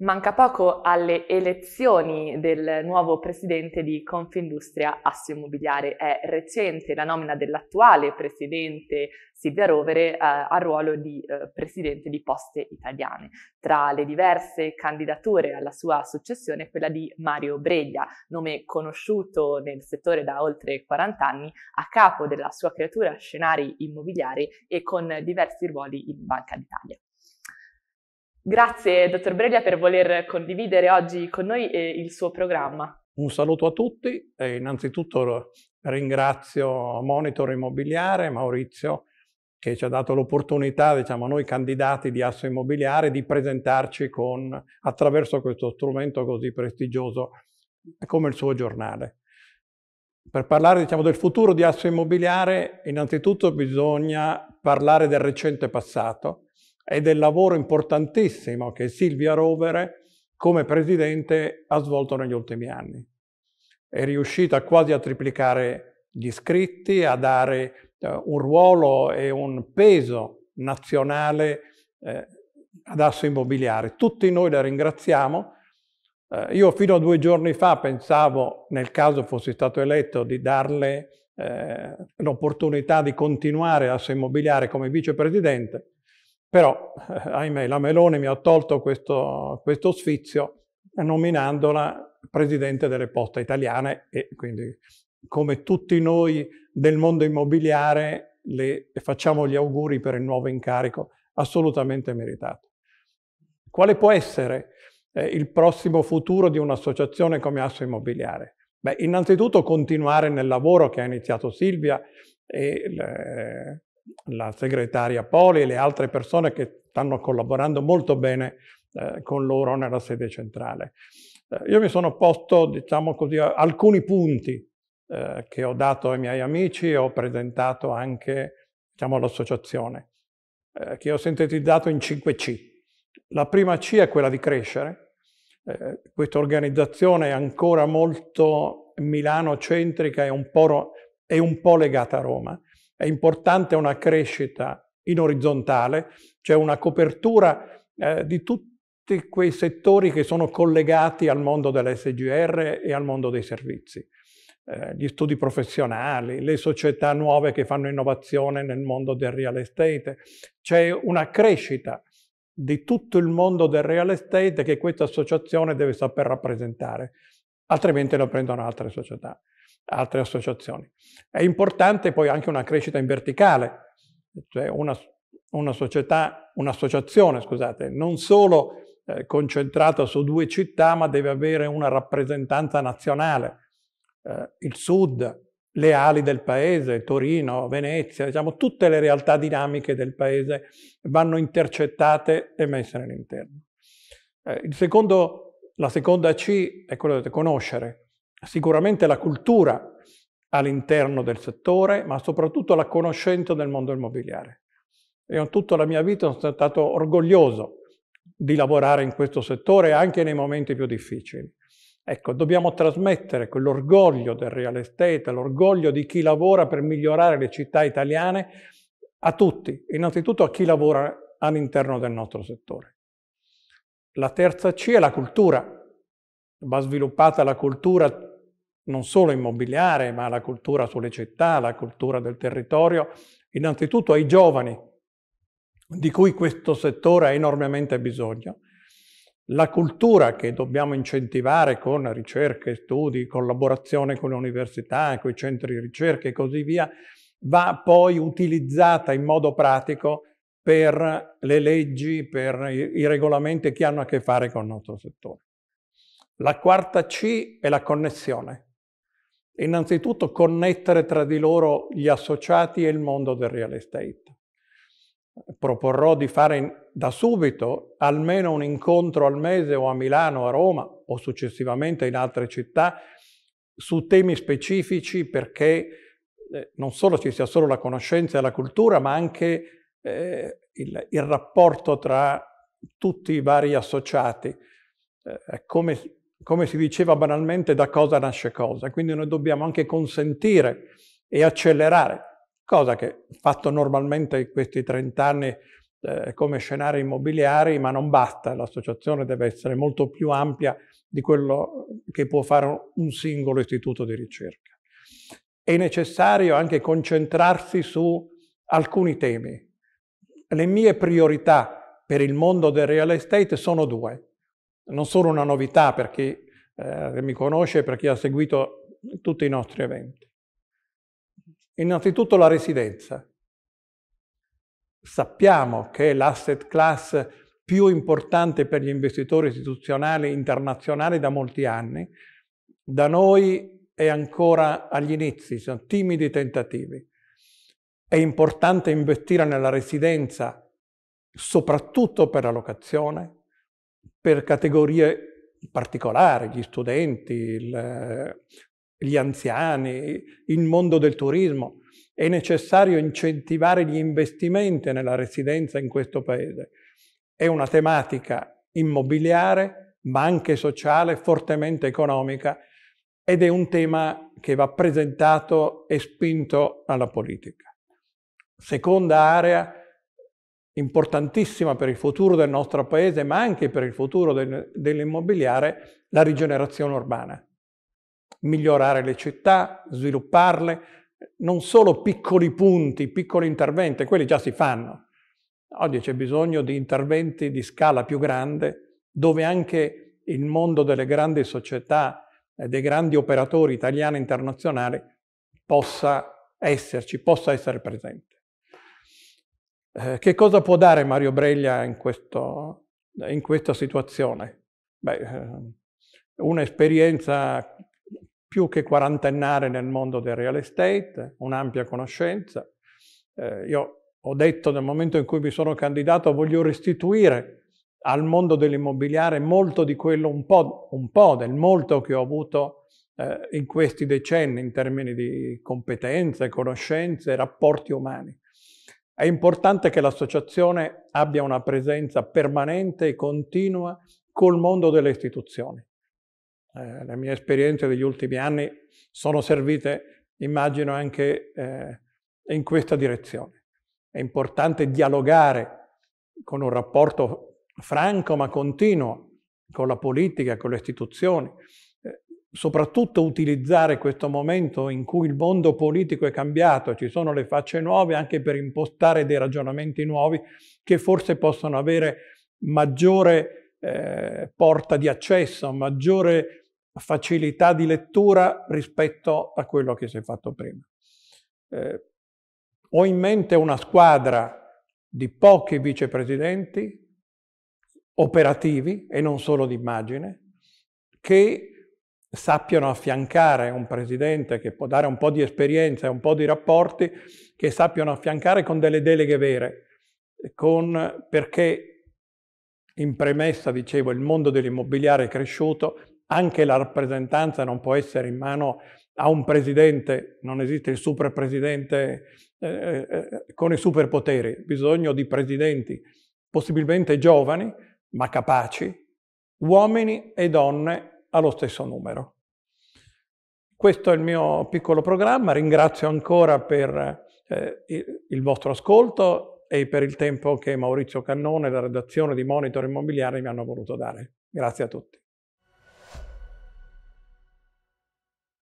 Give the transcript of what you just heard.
Manca poco alle elezioni del nuovo presidente di Confindustria Asso Immobiliare. È recente la nomina dell'attuale presidente Silvia Rovere eh, al ruolo di eh, presidente di Poste Italiane. Tra le diverse candidature alla sua successione quella di Mario Breglia, nome conosciuto nel settore da oltre 40 anni, a capo della sua creatura Scenari Immobiliari e con diversi ruoli in Banca d'Italia. Grazie, dottor Breglia, per voler condividere oggi con noi eh, il suo programma. Un saluto a tutti e innanzitutto ringrazio Monitor Immobiliare, Maurizio, che ci ha dato l'opportunità, diciamo, a noi candidati di Asso Immobiliare di presentarci con, attraverso questo strumento così prestigioso come il suo giornale. Per parlare diciamo, del futuro di Asso Immobiliare, innanzitutto bisogna parlare del recente passato, e del lavoro importantissimo che Silvia Rovere come presidente ha svolto negli ultimi anni. È riuscita quasi a triplicare gli iscritti, a dare eh, un ruolo e un peso nazionale eh, ad Asso Immobiliare. Tutti noi la ringraziamo. Eh, io fino a due giorni fa pensavo, nel caso fossi stato eletto, di darle eh, l'opportunità di continuare Asso Immobiliare come vicepresidente però, eh, ahimè, la Meloni mi ha tolto questo, questo sfizio nominandola presidente delle poste italiane e quindi come tutti noi del mondo immobiliare le facciamo gli auguri per il nuovo incarico assolutamente meritato. Quale può essere eh, il prossimo futuro di un'associazione come Asso Immobiliare? Beh, innanzitutto continuare nel lavoro che ha iniziato Silvia e eh, la segretaria Poli e le altre persone che stanno collaborando molto bene eh, con loro nella sede centrale. Eh, io mi sono posto, diciamo così, alcuni punti eh, che ho dato ai miei amici e ho presentato anche diciamo, all'associazione, eh, che ho sintetizzato in 5 C. La prima C è quella di crescere. Eh, questa organizzazione è ancora molto milano-centrica e un po', un po legata a Roma è importante una crescita in orizzontale, cioè una copertura eh, di tutti quei settori che sono collegati al mondo dell'SGR e al mondo dei servizi. Eh, gli studi professionali, le società nuove che fanno innovazione nel mondo del real estate. C'è una crescita di tutto il mondo del real estate che questa associazione deve saper rappresentare, altrimenti lo prendono altre società altre associazioni. È importante poi anche una crescita in verticale, cioè una, una società, un'associazione, scusate, non solo eh, concentrata su due città, ma deve avere una rappresentanza nazionale. Eh, il sud, le ali del paese, Torino, Venezia, diciamo tutte le realtà dinamiche del paese vanno intercettate e messe all'interno. Eh, la seconda C è quella di conoscere, sicuramente la cultura all'interno del settore, ma soprattutto la conoscenza del mondo immobiliare. Io tutta la mia vita sono stato orgoglioso di lavorare in questo settore anche nei momenti più difficili. Ecco, dobbiamo trasmettere quell'orgoglio del real estate, l'orgoglio di chi lavora per migliorare le città italiane a tutti, innanzitutto a chi lavora all'interno del nostro settore. La terza C è la cultura. Va sviluppata la cultura non solo immobiliare, ma la cultura sulle città, la cultura del territorio, innanzitutto ai giovani, di cui questo settore ha enormemente bisogno. La cultura che dobbiamo incentivare con ricerche, studi, collaborazione con le università, con i centri di ricerca e così via, va poi utilizzata in modo pratico per le leggi, per i regolamenti che hanno a che fare con il nostro settore. La quarta C è la connessione innanzitutto connettere tra di loro gli associati e il mondo del real estate. Proporrò di fare da subito almeno un incontro al mese o a Milano, a Roma o successivamente in altre città su temi specifici perché eh, non solo ci sia solo la conoscenza e la cultura, ma anche eh, il, il, rapporto tra tutti i vari associati. Eh, è come come si diceva banalmente, da cosa nasce cosa. Quindi noi dobbiamo anche consentire e accelerare, cosa che fatto normalmente in questi 30 anni eh, come scenari immobiliari, ma non basta, l'associazione deve essere molto più ampia di quello che può fare un singolo istituto di ricerca. È necessario anche concentrarsi su alcuni temi. Le mie priorità per il mondo del real estate sono due non sono una novità per chi eh, mi conosce per chi ha seguito tutti i nostri eventi. Innanzitutto la residenza. Sappiamo che è l'asset class più importante per gli investitori istituzionali internazionali da molti anni. Da noi è ancora agli inizi, sono timidi tentativi. È importante investire nella residenza soprattutto per la locazione, per categorie particolari, gli studenti, il, eh, gli anziani, il mondo del turismo. È necessario incentivare gli investimenti nella residenza in questo paese. È una tematica immobiliare, ma anche sociale, fortemente economica ed è un tema che va presentato e spinto alla politica. Seconda area importantissima per il futuro del nostro paese, ma anche per il futuro del, dell'immobiliare, la rigenerazione urbana. Migliorare le città, svilupparle, non solo piccoli punti, piccoli interventi, quelli già si fanno. Oggi c'è bisogno di interventi di scala più grande, dove anche il mondo delle grandi società, dei grandi operatori italiani e internazionali possa esserci, possa essere presente. Eh, che cosa può dare Mario Breglia in, questo, in questa situazione? Beh, eh, un'esperienza più che quarantennare nel mondo del real estate, un'ampia conoscenza. Eh, io ho detto nel momento in cui mi sono candidato voglio restituire al mondo dell'immobiliare molto di quello, un po', un po', del molto che ho avuto eh, in questi decenni in termini di competenze, conoscenze, rapporti umani. È importante che l'associazione abbia una presenza permanente e continua col mondo delle istituzioni. Eh, le mie esperienze degli ultimi anni sono servite, immagino, anche eh, in questa direzione. È importante dialogare con un rapporto franco ma continuo con la politica, con le istituzioni, soprattutto utilizzare questo momento in cui il mondo politico è cambiato, ci sono le facce nuove anche per impostare dei ragionamenti nuovi che forse possono avere maggiore eh, porta di accesso, maggiore facilità di lettura rispetto a quello che si è fatto prima. Eh, ho in mente una squadra di pochi vicepresidenti operativi e non solo d'immagine che sappiano affiancare un presidente che può dare un po' di esperienza e un po' di rapporti, che sappiano affiancare con delle deleghe vere, con, perché in premessa, dicevo, il mondo dell'immobiliare è cresciuto, anche la rappresentanza non può essere in mano a un presidente, non esiste il super presidente eh, eh, con i superpoteri, bisogno di presidenti possibilmente giovani, ma capaci, uomini e donne allo stesso numero. Questo è il mio piccolo programma, ringrazio ancora per eh, il vostro ascolto e per il tempo che Maurizio Cannone la redazione di Monitor Immobiliare mi hanno voluto dare. Grazie a tutti.